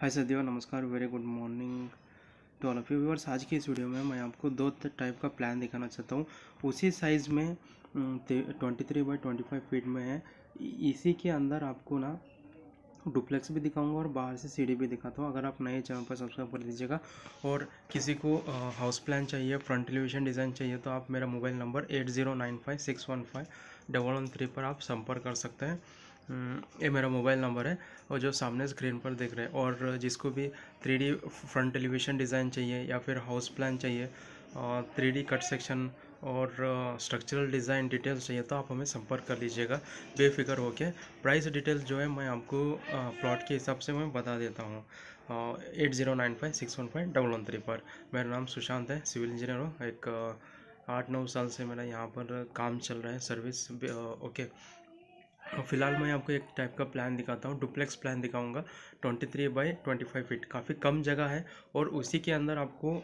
हाय सदियो नमस्कार very good morning to all of you viewers आज की इस वीडियो में मैं आपको दो टाइप का प्लान दिखाना चाहता हूँ उसी साइज़ में twenty three by twenty five feet में है इसी के अंदर आपको ना डुप्लेक्स भी दिखाऊंगा और बाहर से सीढ़ी भी दिखाता हूँ अगर आप नए चैनल पर सब्सक्राइब कर दीजिएगा और किसी को हाउस प्लान चाहिए फ्रंट एलिवेशन डिज़ाइन चाहिए तो आप मेरा mobile number eight zero nine five six one five double one three पर आप संपर्क कर सकते हैं हम्म, ये मेरा मोबाइल नंबर है और जो सामने स्क्रीन पर देख रहे हैं और जिसको भी थ्री फ्रंट एलिवेशन डिज़ाइन चाहिए या फिर हाउस प्लान चाहिए थ्री कट सेक्शन और स्ट्रक्चरल डिज़ाइन डिटेल्स चाहिए तो आप हमें संपर्क कर लीजिएगा बेफिक्र होके प्राइस डिटेल्स जो है मैं आपको प्लॉट के हिसाब से मैं बता देता हूँ eight zero nine five six one five double one three पर मेरा नाम सुशांत है सिविल इंजीनियर हूँ एक आठ नौ साल से मेरा यहाँ पर काम चल रहा है सर्विस ओके हाँ, फ़िलहाल मैं आपको एक टाइप का प्लान दिखाता हूँ डुप्लेक्स प्लान दिखाऊंगा 23 थ्री बाई ट्वेंटी फीट काफ़ी कम जगह है और उसी के अंदर आपको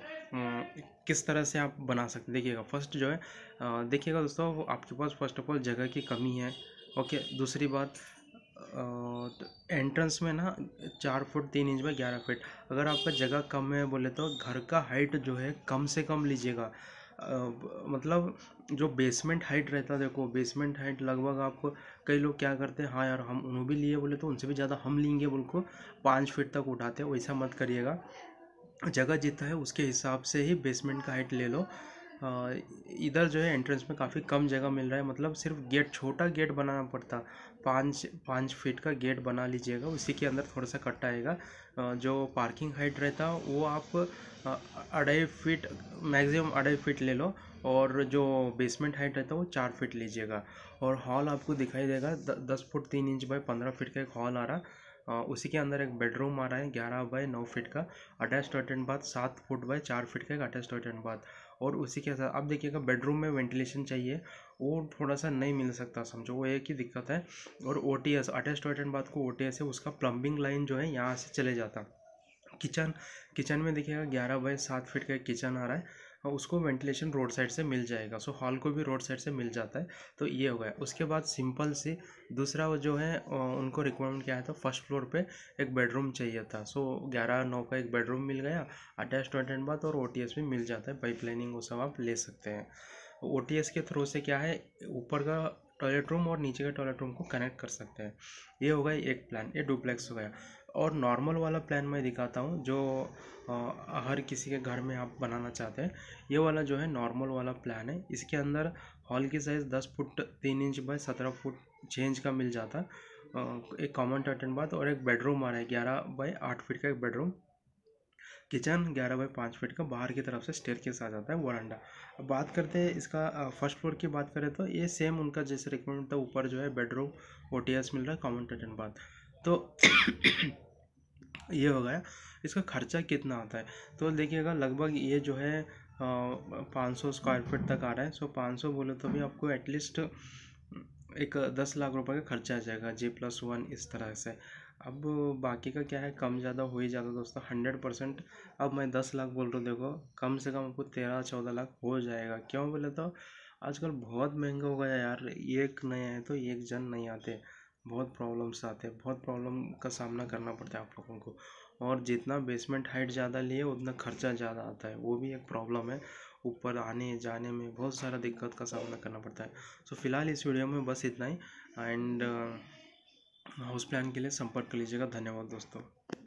किस तरह से आप बना सकते देखिएगा फर्स्ट जो है देखिएगा दोस्तों आपके पास फर्स्ट ऑफ ऑल जगह की कमी है ओके दूसरी बात तो एंट्रेंस में ना चार फुट तीन इंच बाई ग्यारह फिट अगर आपका जगह कम है बोले तो घर का हाइट जो है कम से कम लीजिएगा मतलब जो बेसमेंट हाइट रहता है देखो बेसमेंट हाइट लगभग आपको कई लोग क्या करते हैं हाँ यार हम उन्होंने भी लिए बोले तो उनसे भी ज़्यादा हम लेंगे बोल को पाँच फीट तक उठाते हैं वैसा मत करिएगा जगह जितना है उसके हिसाब से ही बेसमेंट का हाइट ले लो इधर जो है एंट्रेंस में काफ़ी कम जगह मिल रहा है मतलब सिर्फ गेट छोटा गेट बनाना पड़ता पाँच पाँच फीट का गेट बना लीजिएगा उसी के अंदर थोड़ा सा कट्टा आएगा जो पार्किंग हाइट रहता वो आप अढ़ाई फीट मैक्सिमम अढ़ाई फीट ले लो और जो बेसमेंट हाइट रहता है वो चार फीट लीजिएगा और हॉल आपको दिखाई देगा द, दस फुट तीन इंच बाय पंद्रह फीट का एक हॉल आ रहा उसी के अंदर एक बेडरूम आ रहा है ग्यारह बाय नौ फिट का अटैच टॉयलेट बाथ सात फुट बाय चार फिट का एक अटैच टॉयलेट बाथ और उसी के साथ अब देखिएगा बेडरूम में वेंटिलेशन चाहिए वो थोड़ा सा नहीं मिल सकता समझो वो एक ही दिक्कत है और O T S attach toilet bath को ओ टी एस है उसका प्लम्बिंग लाइन जो है यहाँ से चले जाता किचन किचन में देखिएगा ग्यारह बाय सात फिट का एक किचन आ रहा है उसको वेंटिलेशन रोड साइड से मिल जाएगा सो हॉल को भी रोड साइड से मिल जाता है तो ये हो गया उसके बाद सिंपल से दूसरा जो है उनको रिक्वायरमेंट क्या है तो फर्स्ट फ्लोर पे एक बेडरूम चाहिए था सो ग्यारह नौ का एक बेडरूम मिल गया अटैच टॉयलेट बाथ और ओ भी मिल जाता है पाइपलाइनिंग वो सब आप ले सकते हैं ओ के थ्रू से क्या है ऊपर का टॉयलेट रूम और नीचे का टॉयलेट रूम को कनेक्ट कर सकते हैं ये हो गया एक प्लान ये डुप्लेक्स हो गया और नॉर्मल वाला प्लान मैं दिखाता हूँ जो हर किसी के घर में आप बनाना चाहते हैं ये वाला जो है नॉर्मल वाला प्लान है इसके अंदर हॉल की साइज़ दस फुट तीन इंच बाय सत्रह फुट छः इंच का मिल जाता एक कॉमन टर्टन बाथ और एक बेडरूम आ रहा है ग्यारह बाय आठ फिट का एक बेडरूम किचन ग्यारह बाई पाँच फिट का बाहर की तरफ से स्टेयर केस आ जाता है वरंडा अब बात करते हैं इसका फर्स्ट फ्लोर की बात करें तो ये सेम उनका जैसे रिक्वायरमेंट था ऊपर जो है बेडरूम ओ मिल रहा है कॉमन टर्टन बाथ तो ये हो गया इसका खर्चा कितना आता है तो देखिएगा लगभग ये जो है पाँच सौ स्क्वायर फीट तक आ रहा है सो पाँच सौ बोले तो भी आपको एटलीस्ट एक दस लाख रुपए का खर्चा आ जाएगा जे प्लस वन इस तरह से अब बाकी का क्या है कम ज़्यादा हो ही जाता दोस्तों हंड्रेड परसेंट अब मैं दस लाख बोल रहा हूँ देखो कम से कम आपको तेरह चौदह लाख हो जाएगा क्यों बोले तो आजकल बहुत महंगा हो गया यार एक नए आए तो एक जन नहीं आते बहुत प्रॉब्लम्स आते हैं बहुत प्रॉब्लम का सामना करना पड़ता है आप लोगों को और जितना बेसमेंट हाइट ज़्यादा लिए उतना खर्चा ज़्यादा आता है वो भी एक प्रॉब्लम है ऊपर आने जाने में बहुत सारा दिक्कत का सामना करना पड़ता है सो तो so, फिलहाल इस वीडियो में बस इतना ही एंड हाउस प्लान के लिए संपर्क कर लीजिएगा धन्यवाद दोस्तों